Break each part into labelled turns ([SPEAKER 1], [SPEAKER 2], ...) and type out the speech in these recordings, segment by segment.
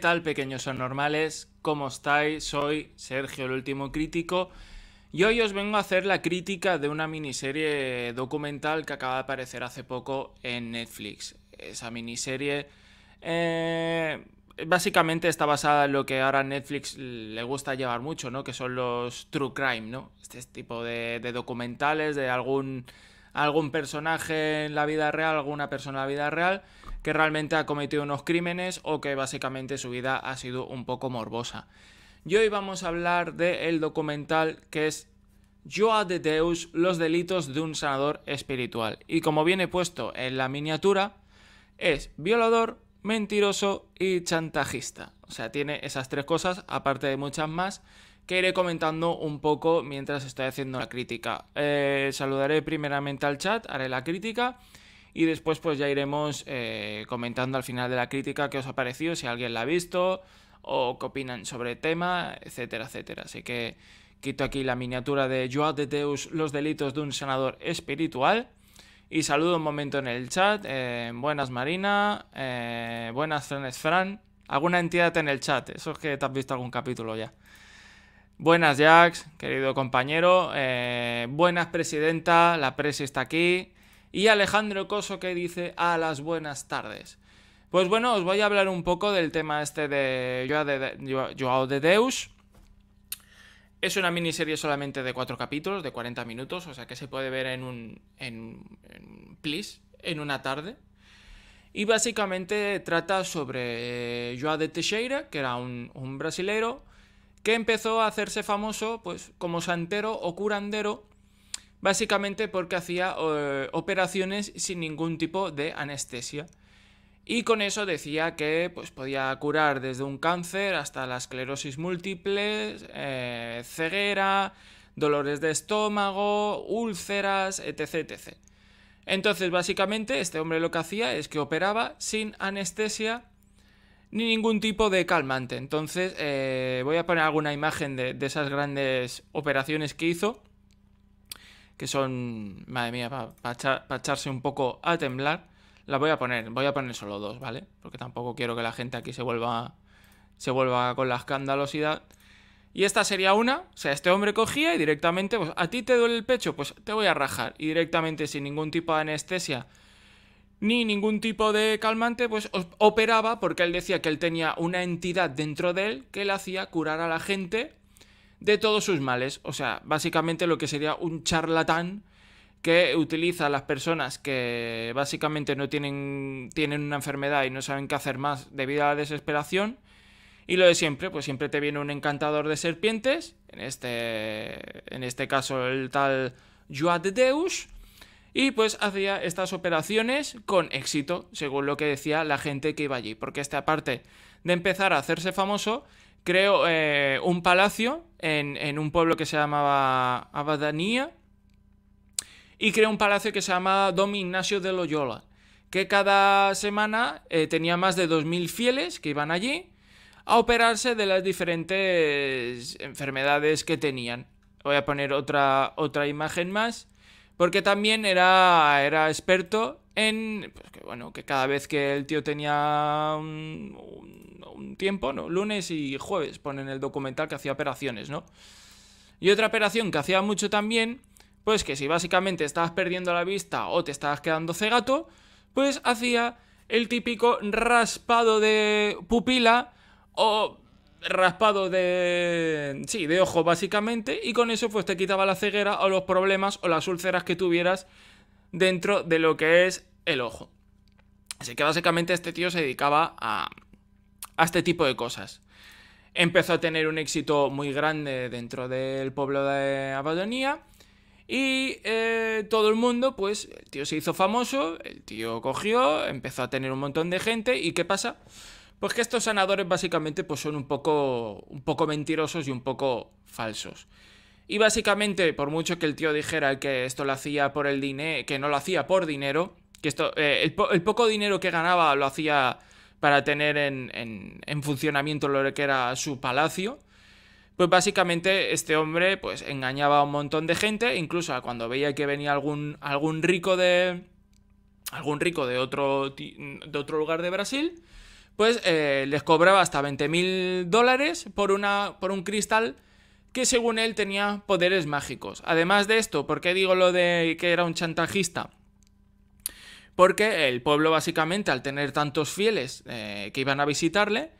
[SPEAKER 1] tal, pequeños son normales? ¿Cómo estáis? Soy Sergio, el último crítico, y hoy os vengo a hacer la crítica de una miniserie documental que acaba de aparecer hace poco en Netflix. Esa miniserie eh, básicamente está basada en lo que ahora Netflix le gusta llevar mucho, ¿no? Que son los true crime, ¿no? Este tipo de, documentales de algún, algún personaje en la vida real, alguna persona en la vida real que realmente ha cometido unos crímenes o que básicamente su vida ha sido un poco morbosa. Y hoy vamos a hablar del documental que es Joa de Deus, los delitos de un sanador espiritual. Y como viene puesto en la miniatura, es violador, mentiroso y chantajista. O sea, tiene esas tres cosas, aparte de muchas más, que iré comentando un poco mientras estoy haciendo la crítica. Eh, saludaré primeramente al chat, haré la crítica y después pues ya iremos eh, comentando al final de la crítica qué os ha parecido, si alguien la ha visto o qué opinan sobre el tema, etcétera, etcétera. Así que quito aquí la miniatura de Joao de Deus, los delitos de un sanador espiritual. Y saludo un momento en el chat. Eh, buenas Marina, eh, buenas Franes Fran. Alguna entidad en el chat, eso es que te has visto algún capítulo ya. Buenas Jax, querido compañero. buenas presidenta, la presi está aquí y Alejandro Coso que dice a las buenas tardes. Pues bueno, os voy a hablar un poco del tema este de Joao de, Deus. Es una miniserie solamente de cuatro capítulos, de 40 minutos, o sea que se puede ver en un. en. en please, en una tarde. Y básicamente trata sobre eh, Joao de Teixeira, que era un, un brasilero, que empezó a hacerse famoso, pues, como santero o curandero básicamente porque hacía eh, operaciones sin ningún tipo de anestesia. Y con eso decía que pues, podía curar desde un cáncer hasta la esclerosis múltiple, eh, ceguera, dolores de estómago, úlceras, etc, Entonces, básicamente, este hombre lo que hacía es que operaba sin anestesia ni ningún tipo de calmante. Entonces, eh, voy a poner alguna imagen de esas grandes operaciones que hizo que son, madre mía, para echarse un poco a temblar, La voy a poner, voy a poner solo dos, ¿vale? Porque tampoco quiero que la gente aquí se vuelva, se vuelva con la escandalosidad. Y esta sería una, o sea, este hombre cogía y directamente, pues, ¿a ti te duele el pecho? Pues te voy a rajar. Y directamente, sin ningún tipo de anestesia, ni ningún tipo de calmante, pues operaba porque él decía que él tenía una entidad dentro de él que le hacía curar a la gente de todos sus males. O sea, básicamente lo que sería un charlatán que utiliza a las personas que básicamente no tienen, tienen una enfermedad y no saben qué hacer más debido a la desesperación. Y lo de siempre, pues siempre te viene un encantador de serpientes, en este, en este caso el tal Joad Deus, y pues hacía estas operaciones con éxito, según lo que decía la gente que iba allí, porque este aparte de empezar a hacerse famoso, creo eh, un palacio en, un pueblo que se llamaba Abadanía y creó un palacio que se llamaba Dom Ignacio de Loyola, que cada semana eh, tenía más de 2.000 fieles que iban allí a operarse de las diferentes enfermedades que tenían. Voy a poner otra, otra imagen más, porque también era, era experto pues que bueno, que cada vez que el tío tenía un, tiempo, ¿no? Lunes y jueves ponen el documental que hacía operaciones, ¿no? Y otra operación que hacía mucho también, pues que si básicamente estabas perdiendo la vista o te estabas quedando cegato, pues hacía el típico raspado de pupila o raspado de... sí, de ojo básicamente, y con eso pues te quitaba la ceguera o los problemas o las úlceras que tuvieras dentro de lo que es el ojo. Así que básicamente este tío se dedicaba a, este tipo de cosas. Empezó a tener un éxito muy grande dentro del pueblo de Abadonía. Y eh, todo el mundo, pues, el tío se hizo famoso, el tío cogió, empezó a tener un montón de gente. ¿Y qué pasa? Pues que estos sanadores básicamente pues, son un poco, un poco mentirosos y un poco falsos. Y básicamente, por mucho que el tío dijera que esto lo hacía por el dinero, que no lo hacía por dinero, que esto, eh, el, poco dinero que ganaba lo hacía para tener en, funcionamiento lo que era su palacio. Pues básicamente este hombre pues engañaba a un montón de gente, incluso cuando veía que venía algún, algún rico de algún rico de otro, de otro lugar de Brasil, pues eh, les cobraba hasta 20.000 dólares por, una, por un cristal que según él tenía poderes mágicos. Además de esto, ¿por qué digo lo de que era un chantajista? porque el pueblo básicamente al tener tantos fieles eh, que iban a visitarle,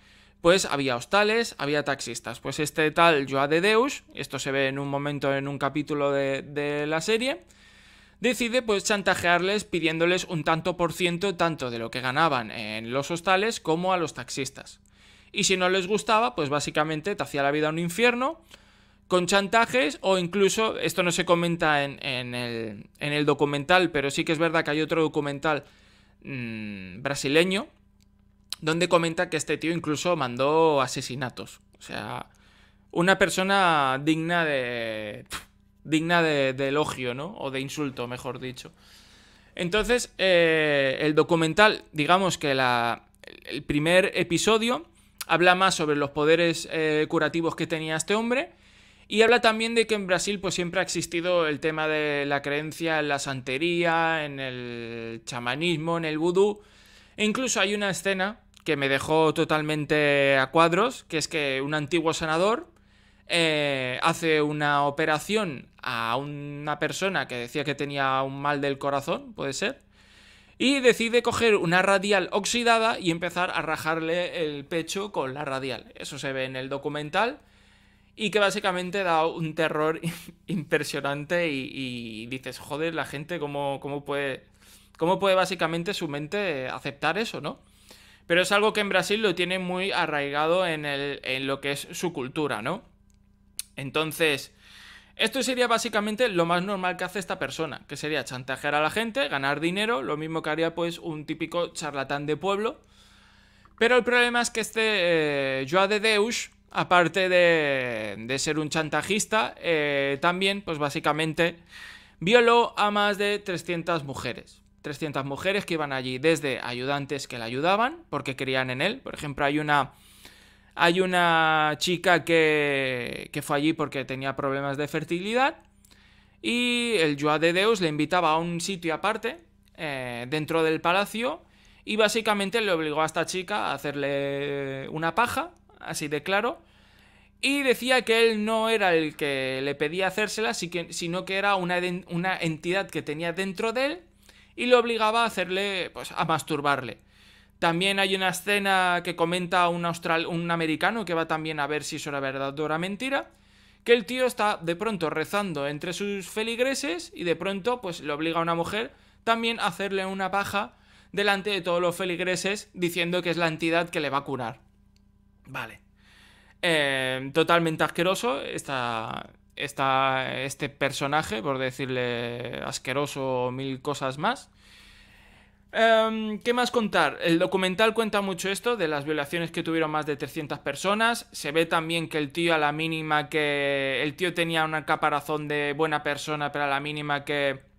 [SPEAKER 1] pues había hostales, había taxistas. Pues este tal de Deus, esto se ve en un momento en un capítulo de, de la serie, decide pues chantajearles pidiéndoles un tanto por ciento tanto de lo que ganaban en los hostales como a los taxistas. Y si no les gustaba, pues básicamente te hacía la vida un infierno con chantajes o incluso, esto no se comenta en, el, documental, pero sí que es verdad que hay otro documental mm, brasileño donde comenta que este tío incluso mandó asesinatos. O sea, una persona digna de... digna de, elogio, ¿no? O de insulto, mejor dicho. Entonces, eh, el documental, digamos que la, el primer episodio habla más sobre los poderes eh, curativos que tenía este hombre y habla también de que en Brasil pues siempre ha existido el tema de la creencia en la santería, en el chamanismo, en el vudú. E incluso hay una escena que me dejó totalmente a cuadros, que es que un antiguo sanador eh, hace una operación a una persona que decía que tenía un mal del corazón, puede ser, y decide coger una radial oxidada y empezar a rajarle el pecho con la radial. Eso se ve en el documental y que básicamente da un terror impresionante y, dices, joder, la gente cómo, cómo, puede, cómo puede básicamente su mente aceptar eso, ¿no? Pero es algo que en Brasil lo tiene muy arraigado en, lo que es su cultura, ¿no? Entonces, esto sería básicamente lo más normal que hace esta persona, que sería chantajear a la gente, ganar dinero, lo mismo que haría pues un típico charlatán de pueblo. Pero el problema es que este eh, Joa de Deus aparte de, ser un chantajista, eh, también, pues básicamente, violó a más de 300 mujeres. 300 mujeres que iban allí desde ayudantes que le ayudaban porque creían en él. Por ejemplo, hay una, hay una chica que, fue allí porque tenía problemas de fertilidad y el Joa de Deus le invitaba a un sitio aparte eh, dentro del palacio y básicamente le obligó a esta chica a hacerle una paja así de claro. Y decía que él no era el que le pedía hacérsela, sino que era una, entidad que tenía dentro de él y lo obligaba a hacerle, pues, a masturbarle. También hay una escena que comenta un, austral, un americano que va también a ver si eso era verdad o era mentira, que el tío está de pronto rezando entre sus feligreses y de pronto pues le obliga a una mujer también a hacerle una paja delante de todos los feligreses diciendo que es la entidad que le va a curar. Vale. Em, totalmente asqueroso este personaje, por decirle asqueroso mil cosas más. Em, ¿Qué más contar? El documental cuenta mucho esto de las violaciones que tuvieron más de 300 personas. Se ve también que el tío a la mínima que... El tío tenía una caparazón de buena persona, pero a la mínima que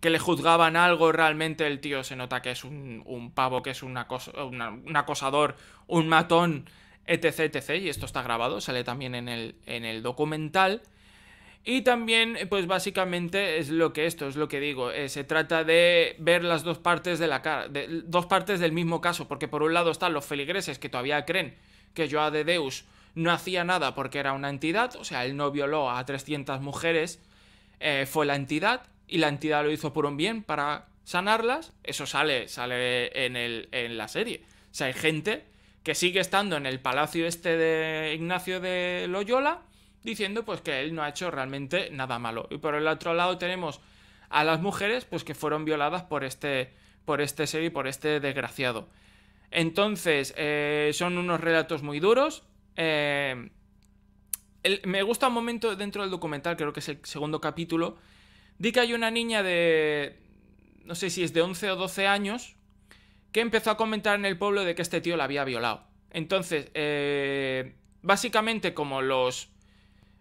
[SPEAKER 1] que le juzgaban algo, realmente el tío se nota que es un, pavo, que es un, un, acosador, un matón, etc, etc. Y esto está grabado, sale también en el, en el documental. Y también, pues básicamente es lo que esto, es lo que digo, eh, se trata de ver las dos partes de la cara, dos partes del mismo caso, porque por un lado están los feligreses que todavía creen que Joa de Deus no hacía nada porque era una entidad, o sea, él no violó a 300 mujeres, eh, fue la entidad, y la entidad lo hizo por un bien para sanarlas, eso sale, sale en, la serie. O sea, hay gente que sigue estando en el palacio este de Ignacio de Loyola diciendo pues que él no ha hecho realmente nada malo. Y por el otro lado tenemos a las mujeres pues que fueron violadas por este por este serie, por este desgraciado. Entonces, eh, son unos relatos muy duros. Eh, me gusta un momento dentro del documental, creo que es el segundo capítulo, Di que hay una niña de... no sé si es de 11 o 12 años, que empezó a comentar en el pueblo de que este tío la había violado. Entonces, eh, básicamente como los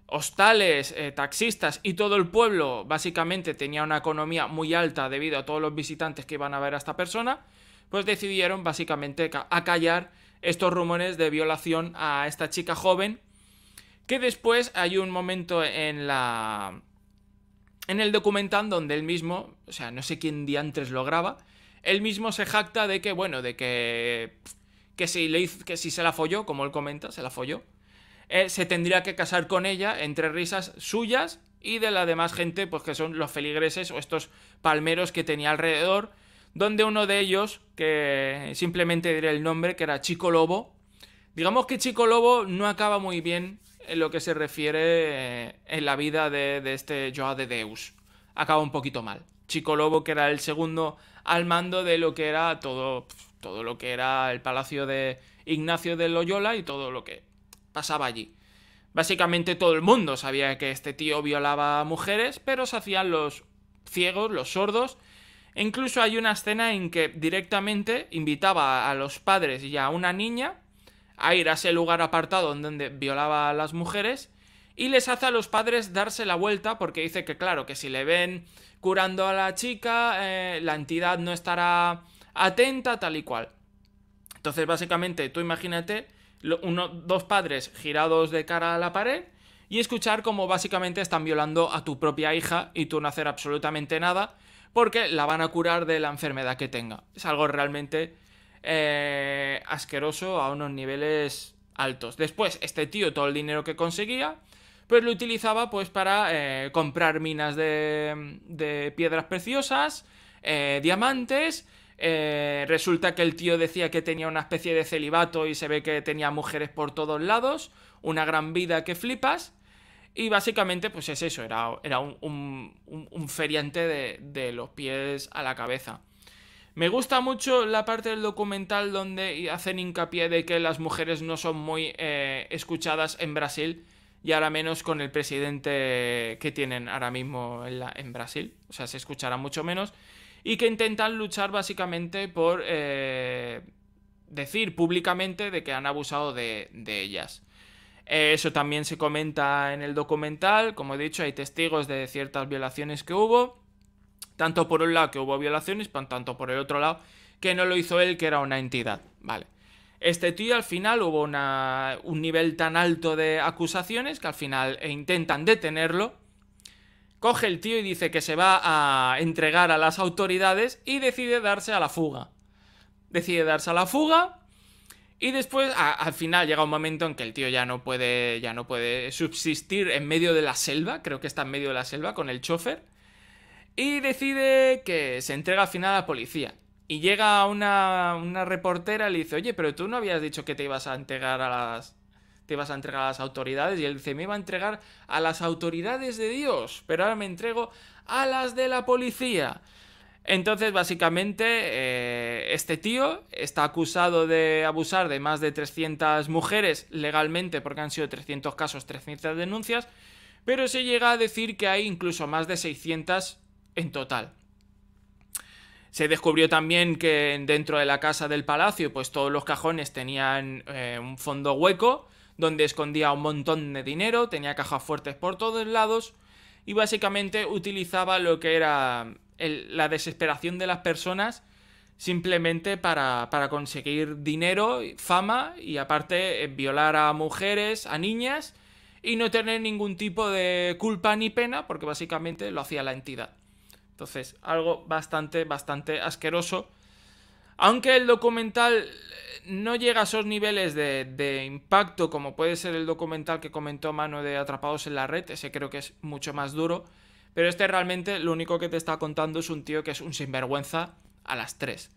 [SPEAKER 1] hostales, eh, taxistas y todo el pueblo básicamente tenía una economía muy alta debido a todos los visitantes que iban a ver a esta persona, pues decidieron básicamente acallar estos rumores de violación a esta chica joven, que después hay un momento en la en el documental donde él mismo, o sea, no sé quién antes lo graba, él mismo se jacta de que, bueno, de que. que si, le que si se la folló, como él comenta, se la folló, eh, se tendría que casar con ella entre risas suyas y de la demás gente, pues que son los feligreses o estos palmeros que tenía alrededor, donde uno de ellos, que simplemente diré el nombre, que era Chico Lobo, digamos que Chico Lobo no acaba muy bien en lo que se refiere eh, en la vida de, este Joa de Deus. Acaba un poquito mal. Chico Lobo, que era el segundo al mando de lo que era todo, todo lo que era el palacio de Ignacio de Loyola y todo lo que pasaba allí. Básicamente todo el mundo sabía que este tío violaba a mujeres, pero se hacían los ciegos, los sordos. E incluso hay una escena en que directamente invitaba a los padres y a una niña a ir a ese lugar apartado en donde violaba a las mujeres y les hace a los padres darse la vuelta porque dice que claro, que si le ven curando a la chica, eh, la entidad no estará atenta, tal y cual. Entonces, básicamente, tú imagínate dos padres girados de cara a la pared y escuchar cómo básicamente están violando a tu propia hija y tú no hacer absolutamente nada porque la van a curar de la enfermedad que tenga. Es algo realmente eh, asqueroso a unos niveles altos. Después, este tío, todo el dinero que conseguía, pues lo utilizaba pues para eh, comprar minas de, piedras preciosas, eh, diamantes. resulta que el tío decía que tenía una especie de celibato y se ve que tenía mujeres por todos lados, una gran vida que flipas. Y básicamente, pues es eso, era, era un, feriante de los pies a la cabeza. Me gusta mucho la parte del documental donde hacen hincapié de que las mujeres no son muy eh, escuchadas en Brasil y ahora menos con el presidente que tienen ahora mismo en, Brasil, o sea, se escuchará mucho menos, y que intentan luchar básicamente por eh, decir públicamente de que han abusado de, ellas. Eh, eso también se comenta en el documental, como he dicho, hay testigos de ciertas violaciones que hubo tanto por un lado que hubo violaciones, tanto por el otro lado que no lo hizo él, que era una entidad, ¿vale? Este tío al final hubo un nivel tan alto de acusaciones que al final e intentan detenerlo. Coge el tío y dice que se va a entregar a las autoridades y decide darse a la fuga. Decide darse a la fuga y después al final llega un momento en que el tío ya no puede ya no puede subsistir en medio de la selva, creo que está en medio de la selva con el chofer y decide que se entrega al final a la policía. Y llega una, una reportera y le dice, oye, pero tú no habías dicho que te ibas a entregar a las... Te ibas a entregar a las autoridades. Y él dice, me iba a entregar a las autoridades de Dios. Pero ahora me entrego a las de la policía. Entonces, básicamente, eh, este tío está acusado de abusar de más de 300 mujeres legalmente, porque han sido 300 casos, 300 denuncias, pero se llega a decir que hay incluso más de 600 en total. Se descubrió también que dentro de la casa del palacio, pues todos los cajones tenían eh, un fondo hueco, donde escondía un montón de dinero, tenía cajas fuertes por todos lados, y básicamente utilizaba lo que era la desesperación de las personas simplemente para, conseguir dinero, fama y aparte eh, violar a mujeres, a niñas y no tener ningún tipo de culpa ni pena porque básicamente lo hacía la entidad. Entonces, algo bastante, bastante asqueroso. Aunque el documental eh, no llega a esos niveles de, impacto como puede ser el documental que comentó Mano de Atrapados en la Red, ese creo que es mucho más duro, pero este realmente lo único que te está contando es un tío que es un sinvergüenza a las tres.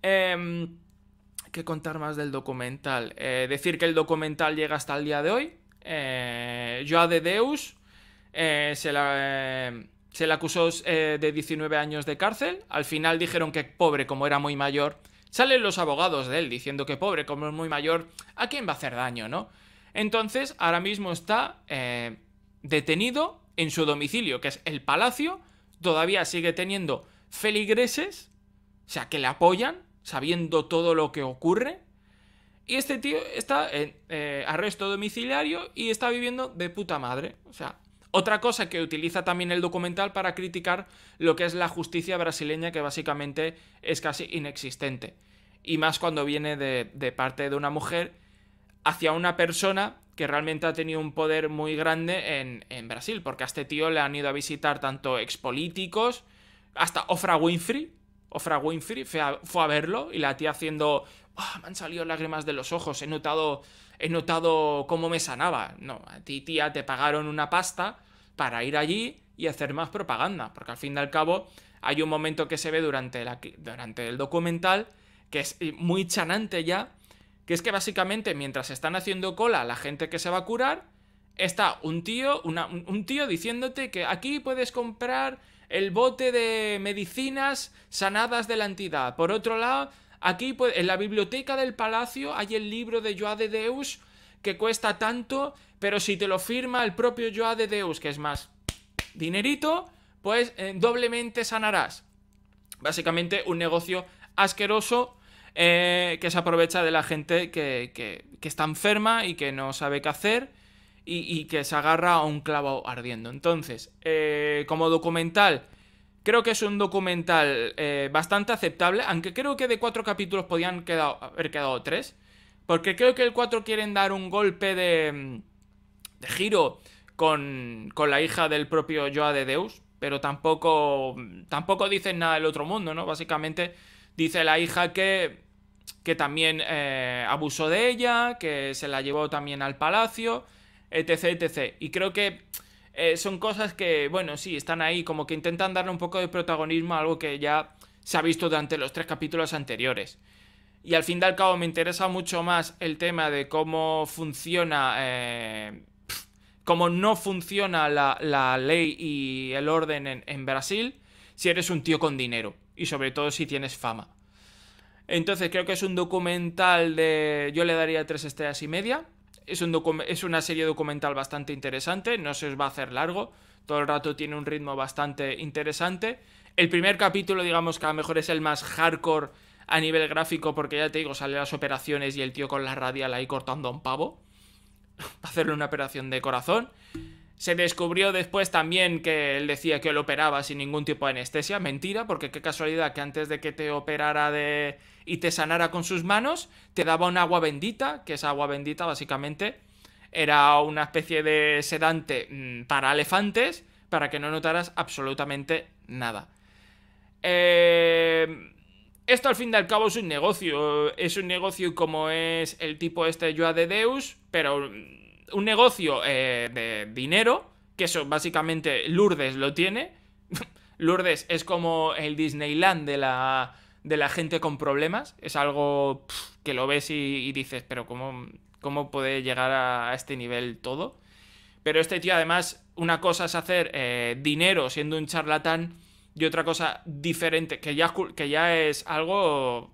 [SPEAKER 1] Em, ¿Qué contar más del documental? Eh, decir que el documental llega hasta el día de hoy. Yo eh, a de Deus se la se le acusó eh, de 19 años de cárcel. Al final dijeron que pobre, como era muy mayor. Salen los abogados de él diciendo que pobre, como es muy mayor, ¿a quién va a hacer daño, no? Entonces, ahora mismo está eh, detenido en su domicilio, que es el palacio. Todavía sigue teniendo feligreses, o sea, que le apoyan, sabiendo todo lo que ocurre. Y este tío está en eh, arresto domiciliario y está viviendo de puta madre. O sea, otra cosa que utiliza también el documental para criticar lo que es la justicia brasileña, que básicamente es casi inexistente. Y más cuando viene de, parte de una mujer hacia una persona que realmente ha tenido un poder muy grande en, Brasil, porque a este tío le han ido a visitar tanto expolíticos, hasta Ofra Winfrey. Ofra Winfrey fue a, verlo y la tía haciendo, ah, me han salido lágrimas de los ojos, he notado, he notado cómo me sanaba. No, a ti tía te pagaron una pasta para ir allí y hacer más propaganda, porque al fin y al cabo hay un momento que se ve durante, durante el documental que es eh, muy chanante ya, que es que básicamente mientras están haciendo cola la gente que se va a curar, está un tío, un tío diciéndote que aquí puedes comprar el bote de medicinas sanadas de la entidad. Por otro lado, aquí en la biblioteca del palacio hay el libro de Joa de Deus que cuesta tanto, pero si te lo firma el propio Joa de Deus, que es más dinerito, pues eh, doblemente sanarás. Básicamente un negocio asqueroso eh, que se aprovecha de la gente que, está enferma y que no sabe qué hacer y, que se agarra a un clavo ardiendo. Entonces, eh, como documental, creo que es un documental bastante aceptable, aunque creo que de cuatro capítulos podían haber quedado tres, porque creo que el cuatro quieren dar un golpe de mm, giro con, la hija del propio Joa de Deus, pero tampoco, tampoco dicen nada del otro mundo, ¿no? Básicamente dice la hija que, que también eh, abusó de ella, que se la llevó también al palacio, etc, etc. Y creo que eh, son cosas que, bueno, sí, están ahí, como que intentan darle un poco de protagonismo a algo que ya se ha visto durante los tres capítulos anteriores. Y al fin y al cabo me interesa mucho más el tema de cómo funciona... Eh, como no funciona la, ley y el orden en, Brasil, si eres un tío con dinero y sobre todo si tienes fama. Entonces creo que es un documental de... Yo le daría tres estrellas y media. Es, un es una serie documental bastante interesante, no se os va a hacer largo. Todo el rato tiene un ritmo bastante interesante. El primer capítulo, digamos que a lo mejor es el más hardcore a nivel gráfico, porque ya te digo, sale las operaciones y el tío con la radial ahí cortando a un pavo hacerle una operación de corazón. Se descubrió después también que él decía que lo operaba sin ningún tipo de anestesia. Mentira, porque qué casualidad que antes de que te operara de... y te sanara con sus manos, te daba un agua bendita, que esa agua bendita básicamente era una especie de sedante mm, para elefantes, para que no notaras absolutamente nada. Eh... Esto al fin y al cabo es un negocio, es un negocio como es el tipo este Yoa de Deus, pero un negocio eh, de dinero, que eso básicamente Lourdes lo tiene. Lourdes es como el Disneyland de la, de la gente con problemas, es algo que lo ves y, dices, pero ¿cómo, cómo puede llegar a, este nivel todo? Pero este tío además, una cosa es hacer eh, dinero siendo un charlatán y otra cosa diferente, que ya, que ya es algo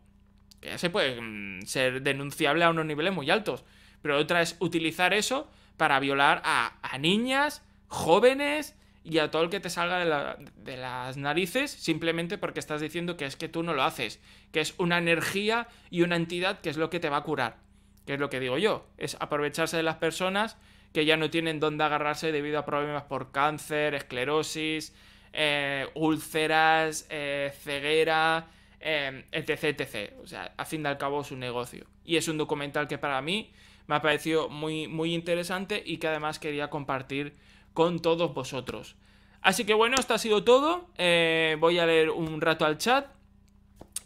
[SPEAKER 1] que ya se puede mm, ser denunciable a unos niveles muy altos. Pero otra es utilizar eso para violar a, niñas, jóvenes y a todo el que te salga de, las narices simplemente porque estás diciendo que es que tú no lo haces, que es una energía y una entidad que es lo que te va a curar, que es lo que digo yo, es aprovecharse de las personas que ya no tienen dónde agarrarse debido a problemas por cáncer, esclerosis, eh, úlceras, eh, ceguera, etc, em, etc. O sea, a fin de al cabo es un negocio. Y es un documental que para mí me ha parecido muy, muy interesante y que además quería compartir con todos vosotros. Así que bueno, esto ha sido todo. Eh, voy a leer un rato al chat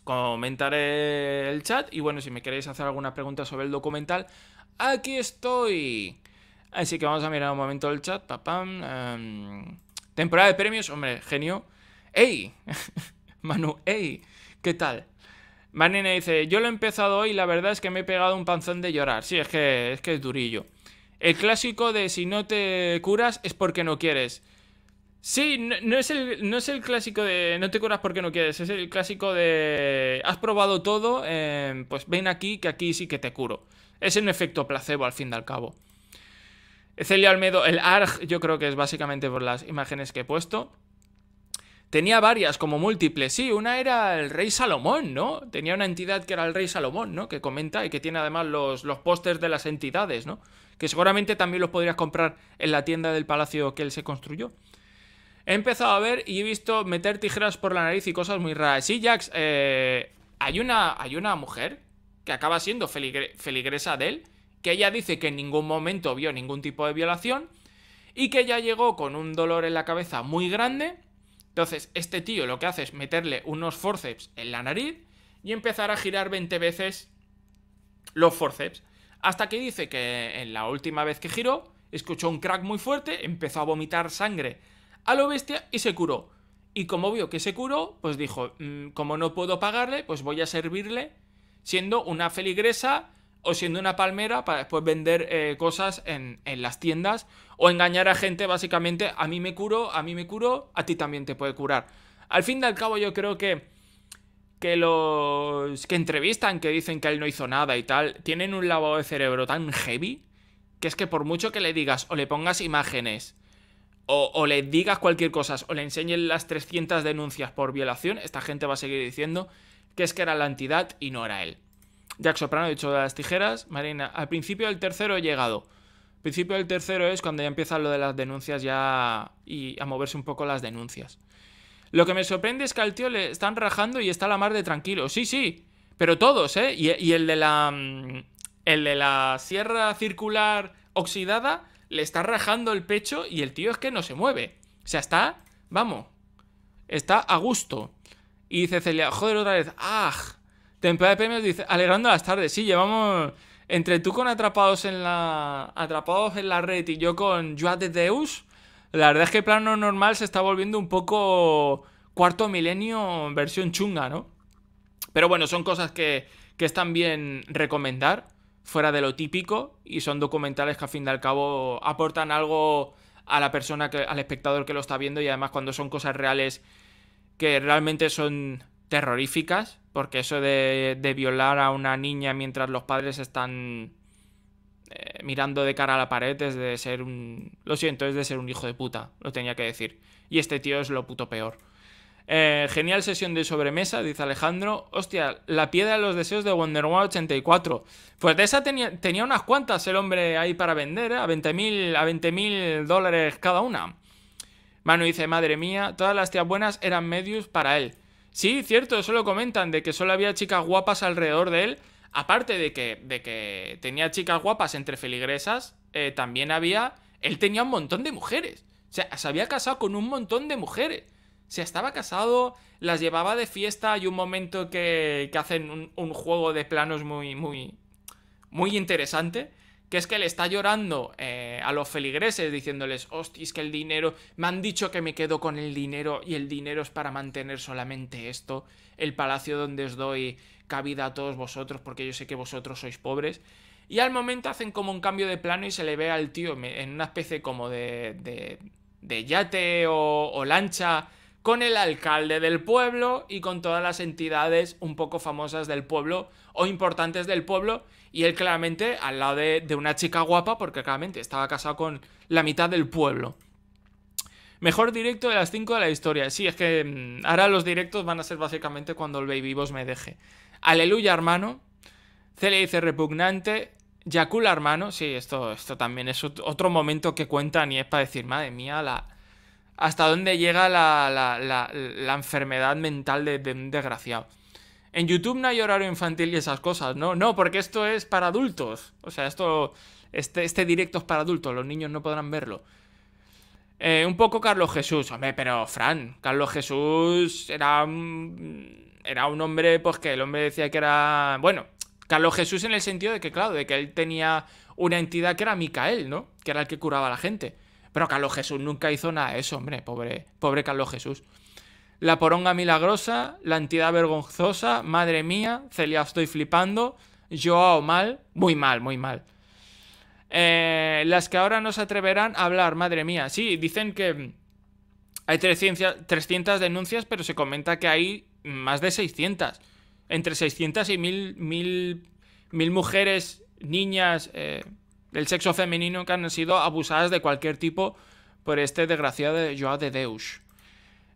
[SPEAKER 1] comentaré el chat y bueno, si me queréis hacer alguna pregunta sobre el documental, aquí estoy. Así que vamos a mirar un momento el chat. Papam. Em. Temporada de premios, hombre, genio. ¡Ey! Manu, ¡ey! ¿Qué tal? Manine dice, yo lo he empezado hoy y la verdad es que me he pegado un panzón de llorar. Sí, es que es, que es durillo. El clásico de si no te curas es porque no quieres. Sí, no, es el, no, es el, clásico de no te curas porque no quieres, es el clásico de has probado todo, em, pues ven aquí que aquí sí que te curo. Es un efecto placebo al fin y al cabo. Celio Almedo, el ARG, yo creo que es básicamente por las imágenes que he puesto. Tenía varias como múltiples, sí, una era el rey Salomón, ¿no? Tenía una entidad que era el rey Salomón, ¿no? Que comenta y que tiene además los, los pósters de las entidades, ¿no? Que seguramente también los podrías comprar en la tienda del palacio que él se construyó. He empezado a ver y he visto meter tijeras por la nariz y cosas muy raras. Sí, Jax, eh, hay, una, hay una mujer que acaba siendo feligresa de él, que ella dice que en ningún momento vio ningún tipo de violación y que ella llegó con un dolor en la cabeza muy grande. Entonces, este tío lo que hace es meterle unos forceps en la nariz y empezar a girar 20 veces los forceps. Hasta que dice que en la última vez que giró, escuchó un crack muy fuerte, empezó a vomitar sangre a lo bestia y se curó. Y como vio que se curó, pues dijo, mm, como no puedo pagarle, pues voy a servirle siendo una feligresa o siendo una palmera para después vender eh, cosas en, las tiendas o engañar a gente básicamente, a mí me curo, a mí me curo, a ti también te puede curar. Al fin y al cabo yo creo que, que los que entrevistan, que dicen que él no hizo nada y tal, tienen un lavado de cerebro tan heavy que es que por mucho que le digas o le pongas imágenes o, le digas cualquier cosa o le enseñen las 300 denuncias por violación, esta gente va a seguir diciendo que es que era la entidad y no era él. Jack Soprano, dicho de las tijeras. Marina, al principio del tercero he llegado. principio del tercero es cuando ya empieza lo de las denuncias ya y a moverse un poco las denuncias. Lo que me sorprende es que al tío le están rajando y está la mar de tranquilo. Sí, sí, pero todos, ¿eh? Y, el de la... Mm, el de la sierra circular oxidada le está rajando el pecho y el tío es que no se mueve. O sea, está... Vamos. Está a gusto. Y dice Celia, joder, otra vez. ¡Ah! Temporada de premios dice, alegrando las tardes. Sí, llevamos entre tú con Atrapados en la Atrapados en la red y yo con Joa de Deus. La verdad es que el plano normal se está volviendo un poco cuarto milenio versión chunga, ¿no? Pero bueno, son cosas que, que están bien recomendar, fuera de lo típico, y son documentales que a fin de al cabo aportan algo a la persona, que, al espectador que lo está viendo, y además cuando son cosas reales que realmente son terroríficas, porque eso de, violar a una niña mientras los padres están eh, mirando de cara a la pared es de ser un... Lo siento, es de ser un hijo de puta, lo tenía que decir. Y este tío es lo puto peor. Eh, genial sesión de sobremesa, dice Alejandro. Hostia, la piedra de los deseos de Wonder Woman 84. Pues de esa tenía, unas cuantas el hombre ahí para vender, ¿eh? a 20.000 mil dólares cada una. Manu dice, madre mía, todas las tías buenas eran medios para él. Sí, cierto, eso lo comentan, de que solo había chicas guapas alrededor de él. Aparte de que, de que tenía chicas guapas entre feligresas, eh, también había... Él tenía un montón de mujeres. O sea, se había casado con un montón de mujeres. Se estaba casado, las llevaba de fiesta y un momento que, que hacen un, un, juego de planos muy, muy, muy interesante que es que le está llorando eh, a los feligreses diciéndoles, hostia, es que el dinero, me han dicho que me quedo con el dinero y el dinero es para mantener solamente esto, el palacio donde os doy cabida a todos vosotros porque yo sé que vosotros sois pobres. Y al momento hacen como un cambio de plano y se le ve al tío en una especie como de, de, yate o, o lancha con el alcalde del pueblo y con todas las entidades un poco famosas del pueblo o importantes del pueblo y él claramente al lado de, una chica guapa, porque claramente estaba casado con la mitad del pueblo. Mejor directo de las 5 de la historia. Sí, es que mm, ahora los directos van a ser básicamente cuando el Baby Boss me deje. Aleluya, hermano. Cele dice repugnante. Yakula, hermano. Sí, esto, esto también es otro momento que cuentan y es para decir, madre mía, la, hasta dónde llega la, enfermedad mental de, de un desgraciado en YouTube no hay horario infantil y esas cosas, ¿no? No, porque esto es para adultos. O sea, esto, este, este directo es para adultos, los niños no podrán verlo. Eh, un poco Carlos Jesús, hombre, pero Fran, Carlos Jesús era un, era un hombre, pues que el hombre decía que era, bueno, Carlos Jesús en el sentido de que, claro, de que él tenía una entidad que era Micael, ¿no? Que era el que curaba a la gente. Pero Carlos Jesús nunca hizo nada de eso, hombre, pobre, pobre Carlos Jesús. La poronga milagrosa, la entidad vergonzosa, madre mía, Celia, estoy flipando, Joao mal, muy mal, muy mal. Eh, las que ahora no se atreverán a hablar, madre mía. Sí, dicen que hay 300, denuncias, pero se comenta que hay más de 600. Entre 600 y 1000, mujeres, niñas eh, del sexo femenino que han sido abusadas de cualquier tipo por este desgraciado Joao de Deus.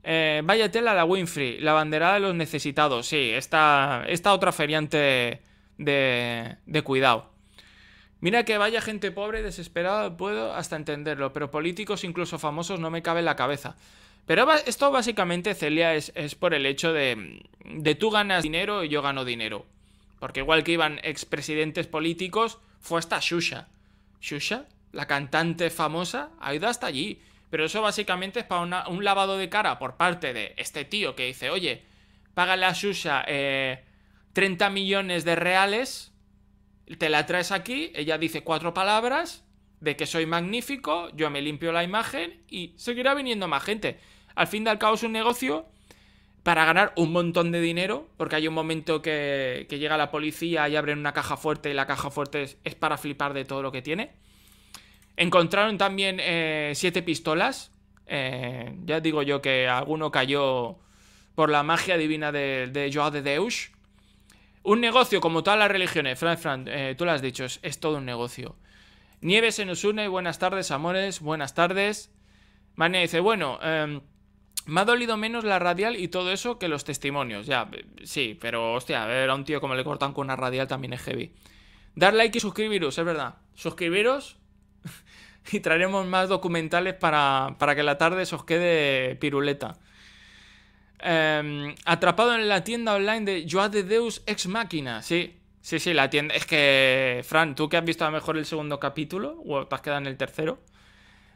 [SPEAKER 1] Eh, vaya tela la Winfrey, la banderada de los necesitados. Sí, esta, esta otra feriante de, de cuidado. Mira que vaya gente pobre, desesperada, puedo hasta entenderlo, pero políticos, incluso famosos, no me cabe en la cabeza. Pero esto básicamente, Celia, es, es por el hecho de, de tú ganas dinero y yo gano dinero. Porque igual que iban expresidentes políticos, fue hasta Shusha. Shusha, la cantante famosa, ha ido hasta allí. Pero eso básicamente es para un lavado de cara por parte de este tío que dice, oye, págale a Susha 30 eh, millones de reales, te la traes aquí, ella dice cuatro palabras de que soy magnífico, yo me limpio la imagen y seguirá viniendo más gente. Al fin y al cabo es un negocio para ganar un montón de dinero, porque hay un momento que, llega la policía y abren una caja fuerte y la caja fuerte es para flipar de todo lo que tiene. Encontraron también eh, siete pistolas. Eh, ya digo yo que alguno cayó por la magia divina de, de de Deus. Un negocio, como todas las religiones, Fran, Fran, eh, tú lo has dicho, es, todo un negocio. Nieves se nos une, buenas tardes, amores, buenas tardes. Mania dice, bueno, em, me ha dolido menos la radial y todo eso que los testimonios. Ya, sí, pero hostia, a ver a un tío como le cortan con una radial también es heavy. Dar like y suscribiros, es verdad. Suscribiros y traeremos más documentales para, para que la tarde se os quede piruleta. Em, atrapado en la tienda online de Joa de Deus Ex Máquina, sí. Sí, sí, la tienda. Es que, Fran, tú que has visto a lo mejor el segundo capítulo, o te has quedado en el tercero,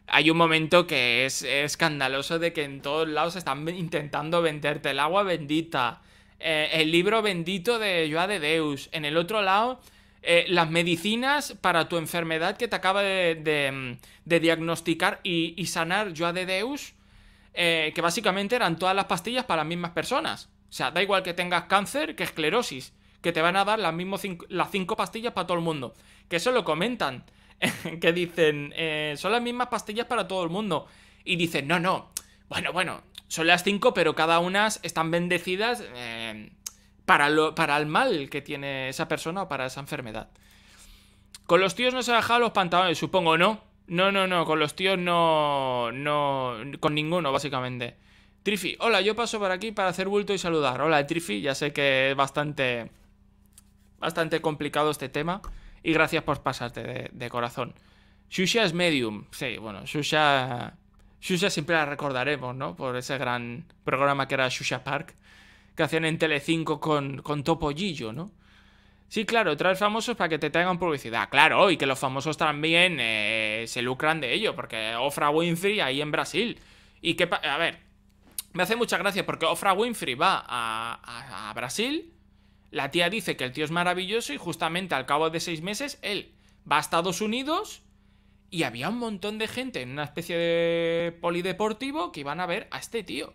[SPEAKER 1] hay un momento que es, escandaloso de que en todos lados están intentando venderte el agua bendita, eh, el libro bendito de Joa de Deus. En el otro lado, eh, las medicinas para tu enfermedad que te acaba de, mm, diagnosticar y, sanar yo a Dedeus, Deus, eh, que básicamente eran todas las pastillas para las mismas personas. O sea, da igual que tengas cáncer que esclerosis, que te van a dar las, cinco, las cinco pastillas para todo el mundo. Que eso lo comentan, que dicen, eh, son las mismas pastillas para todo el mundo. Y dicen, no, no, bueno, bueno, son las cinco, pero cada una están bendecidas para, lo, para el mal que tiene esa persona o para esa enfermedad. Con los tíos no se ha bajado los pantalones, supongo, ¿no? No, no, no, con los tíos no. No. Con ninguno, básicamente. Trifi, hola, yo paso por aquí para hacer bulto y saludar. Hola, Trifi, ya sé que es bastante. Bastante complicado este tema. Y gracias por pasarte de, de corazón. Shusha es medium. Sí, bueno, Shusha. Shusha siempre la recordaremos, ¿no? Por ese gran programa que era Shusha Park que hacen en Telecinco con, con Topollillo, ¿no? Sí, claro, traes famosos para que te tengan publicidad. Ah, claro, y que los famosos también eh, se lucran de ello, porque Ofra Winfrey ahí en Brasil. Y que, a ver, me hace mucha gracia porque Ofra Winfrey va a, a Brasil, la tía dice que el tío es maravilloso y justamente al cabo de seis meses él va a Estados Unidos y había un montón de gente en una especie de polideportivo que iban a ver a este tío.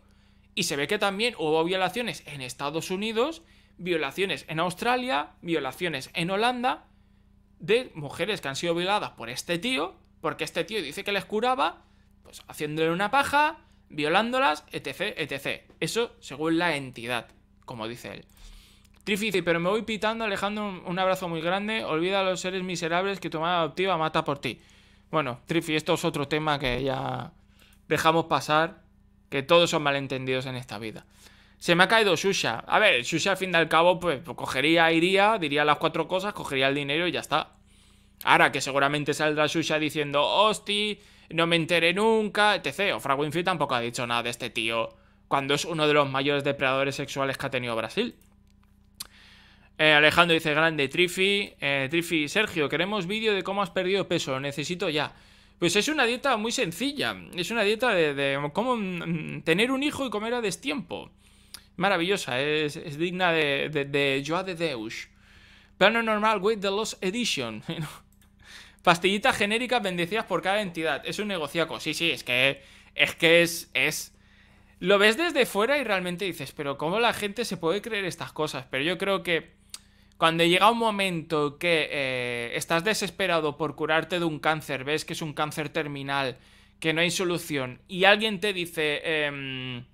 [SPEAKER 1] Y se ve que también hubo violaciones en Estados Unidos, violaciones en Australia, violaciones en Holanda, de mujeres que han sido violadas por este tío, porque este tío dice que les curaba, pues haciéndole una paja, violándolas, etc, etc. Eso según la entidad, como dice él. dice: pero me voy pitando, Alejandro, un abrazo muy grande. Olvida a los seres miserables que tu madre adoptiva mata por ti. Bueno, Trifi, esto es otro tema que ya dejamos pasar que todos son malentendidos en esta vida. Se me ha caído Susha. A ver, Susha, al fin y al cabo, pues, pues, cogería, iría, diría las cuatro cosas, cogería el dinero y ya está. Ahora que seguramente saldrá Susha diciendo, hosti, no me enteré nunca, etc. O Winfrey tampoco ha dicho nada de este tío, cuando es uno de los mayores depredadores sexuales que ha tenido Brasil. Eh, Alejandro dice, grande, Trifi. Eh, Trifi, Sergio, queremos vídeo de cómo has perdido peso, lo necesito ya. Pues es una dieta muy sencilla. Es una dieta de, de cómo mm, tener un hijo y comer a destiempo. Maravillosa, es, digna de, de, de Joa de Deus. Plano normal, Weight the Lost Edition. Pastillitas genéricas bendecidas por cada entidad. Es un negociaco. Sí, sí, es que es. que es, es... Lo ves desde fuera y realmente dices, pero ¿cómo la gente se puede creer estas cosas? Pero yo creo que cuando llega un momento que eh, estás desesperado por curarte de un cáncer, ves que es un cáncer terminal, que no hay solución, y alguien te dice, em,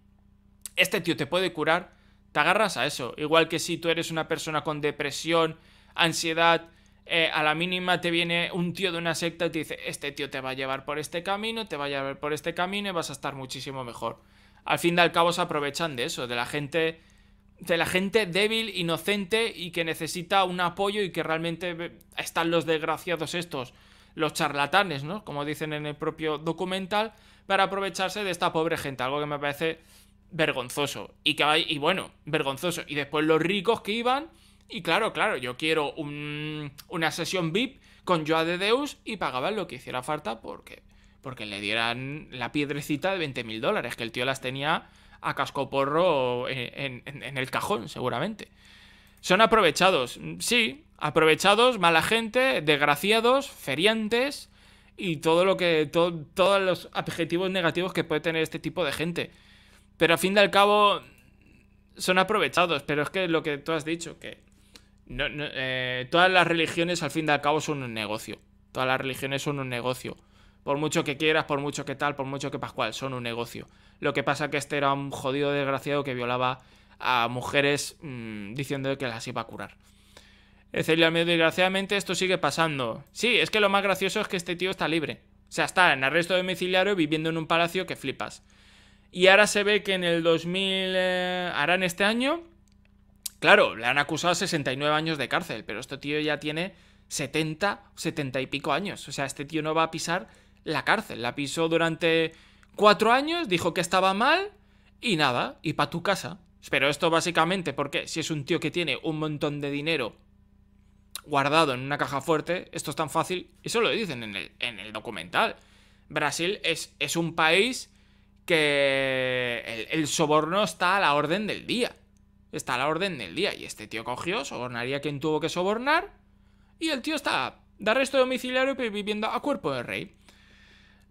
[SPEAKER 1] este tío te puede curar, te agarras a eso. Igual que si tú eres una persona con depresión, ansiedad, eh, a la mínima te viene un tío de una secta y te dice, este tío te va a llevar por este camino, te va a llevar por este camino y vas a estar muchísimo mejor. Al fin y al cabo se aprovechan de eso, de la gente de la gente débil, inocente y que necesita un apoyo y que realmente están los desgraciados estos, los charlatanes, ¿no? Como dicen en el propio documental, para aprovecharse de esta pobre gente, algo que me parece vergonzoso. Y que y bueno, vergonzoso. Y después los ricos que iban, y claro, claro, yo quiero una sesión VIP con Joa de Deus y pagaban lo que hiciera falta porque, porque le dieran la piedrecita de 20.000 mil dólares, que el tío las tenía a cascoporro eh, en, en, el cajón, seguramente. Son aprovechados, sí, aprovechados, mala gente, desgraciados, feriantes y todo lo que todos los adjetivos negativos que puede tener este tipo de gente. Pero al fin y al cabo son aprovechados, pero es que lo que tú has dicho, que eh, todas las religiones al fin y al cabo son un negocio. Todas las religiones son un negocio. Por mucho que quieras, por mucho que tal, por mucho que Pascual, son un negocio. Lo que pasa que este era un jodido desgraciado que violaba a mujeres mm, diciendo que las iba a curar. Celia desgraciadamente esto sigue pasando. Sí, es que lo más gracioso es que este tío está libre. O sea, está en arresto domiciliario viviendo en un palacio que flipas. Y ahora se ve que en el 2000... Eh, ahora en este año... Claro, le han acusado 69 años de cárcel, pero este tío ya tiene 70, 70 y pico años. O sea, este tío no va a pisar la cárcel. La pisó durante cuatro años, dijo que estaba mal y nada, y para tu casa. Pero esto básicamente porque si es un tío que tiene un montón de dinero guardado en una caja fuerte, esto es tan fácil, eso lo dicen en el, documental. Brasil es, es, un país que el, soborno está a la orden del día. Está a la orden del día. Y este tío cogió, sobornaría a quien tuvo que sobornar. Y el tío está de arresto domiciliario viviendo a cuerpo de rey.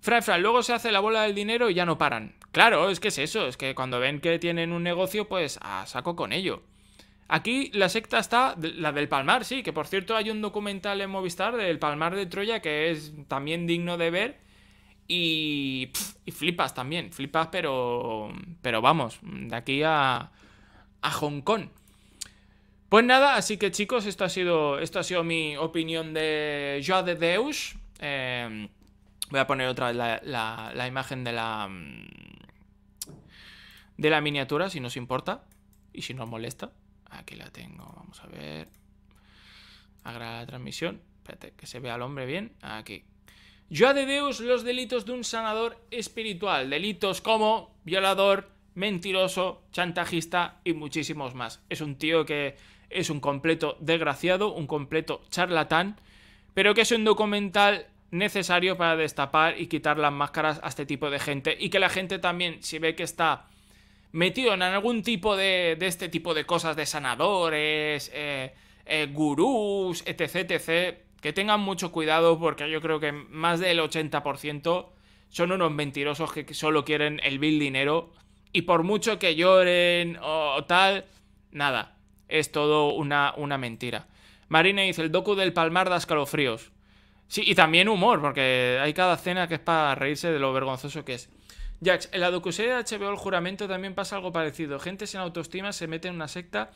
[SPEAKER 1] Fray, luego se hace la bola del dinero y ya no paran. Claro, es que es eso, es que cuando ven que tienen un negocio, pues a saco con ello. Aquí la secta está, la del Palmar, sí, que por cierto hay un documental en Movistar del Palmar de Troya que es también digno de ver y, y flipas también, flipas pero, pero vamos, de aquí a, a Hong Kong. Pues nada, así que chicos, esto ha sido, esto ha sido mi opinión de Joa de Deus. Eh, Voy a poner otra vez la, imagen de la, mm, de la miniatura, si nos importa y si nos molesta. Aquí la tengo, vamos a ver. Agrada la transmisión. Espérate, que se vea al hombre bien. Aquí. Yo de Deus los delitos de un sanador espiritual. Delitos como violador, mentiroso, chantajista y muchísimos más. Es un tío que es un completo desgraciado, un completo charlatán, pero que es un documental necesario para destapar y quitar las máscaras a este tipo de gente. Y que la gente también, si ve que está metido en algún tipo de, de este tipo de cosas, de sanadores, eh, eh, gurús, etc., etc., que tengan mucho cuidado porque yo creo que más del 80% son unos mentirosos que solo quieren el vil dinero. Y por mucho que lloren o, tal, nada, es todo una, una mentira. Marina dice, el docu del Palmar de escalofríos. Sí, y también humor, porque hay cada escena que es para reírse de lo vergonzoso que es. Jax, en la docuserie de HBO El Juramento también pasa algo parecido. Gente sin autoestima se mete en una secta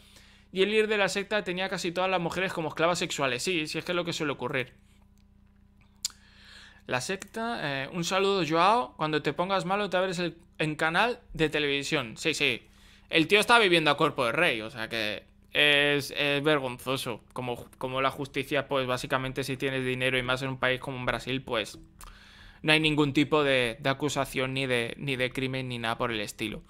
[SPEAKER 1] y el líder de la secta tenía casi todas las mujeres como esclavas sexuales. Sí, sí es que es lo que suele ocurrir. La secta, eh, un saludo Joao, cuando te pongas malo te abres el, en canal de televisión. Sí, sí. El tío está viviendo a cuerpo de rey, o sea que es, vergonzoso. Como, como la justicia, pues básicamente si tienes dinero y más en un país como Brasil, pues no hay ningún tipo de, acusación ni de, ni de crimen ni nada por el estilo.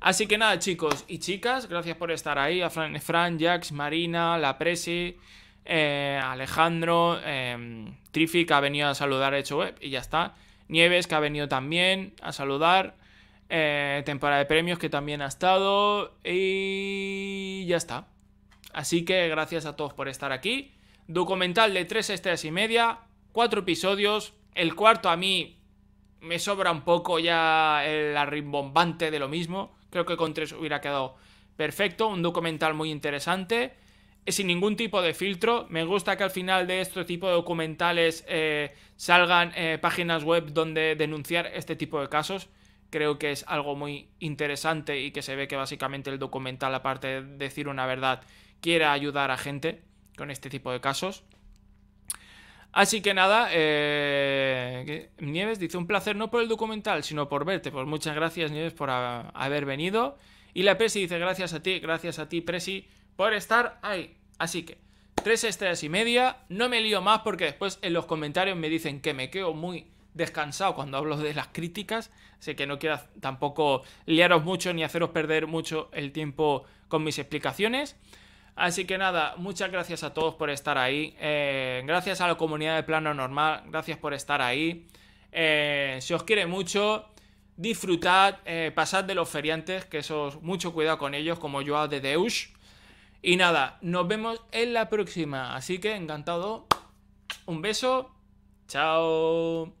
[SPEAKER 1] Así que nada, chicos y chicas, gracias por estar ahí. A Fran, Jax, Marina, La Presi, eh, Alejandro, em, Trifi, que ha venido a saludar a Hecho Web y ya está. Nieves, que ha venido también a saludar. Eh, temporada de premios que también ha estado. Y ya está. Así que gracias a todos por estar aquí. Documental de tres estrellas y media. Cuatro episodios. El cuarto a mí me sobra un poco ya el rimbombante de lo mismo. Creo que con tres hubiera quedado perfecto. Un documental muy interesante. Eh, sin ningún tipo de filtro. Me gusta que al final de este tipo de documentales eh, salgan páginas web donde denunciar este tipo de casos creo que es algo muy interesante y que se ve que básicamente el documental, aparte de decir una verdad, quiere ayudar a gente con este tipo de casos. Así que nada, eh, Nieves dice un placer no por el documental, sino por verte. Pues muchas gracias Nieves por haber venido. Y la Presi dice gracias a ti, gracias a ti Presi por estar ahí. Así que tres estrellas y media, no me lío más porque después en los comentarios me dicen que me quedo muy descansado cuando hablo de las críticas, sé que no quiero tampoco liaros mucho ni haceros perder mucho el tiempo con mis explicaciones. Así que nada, muchas gracias a todos por estar ahí. Eh, gracias a la comunidad de plano normal, gracias por estar ahí. Eh, si os quiere mucho, disfrutad, eh, pasad de los feriantes, que eso mucho cuidado con ellos, como yo hago de Deus. Y nada, nos vemos en la próxima. Así que encantado. Un beso. Chao.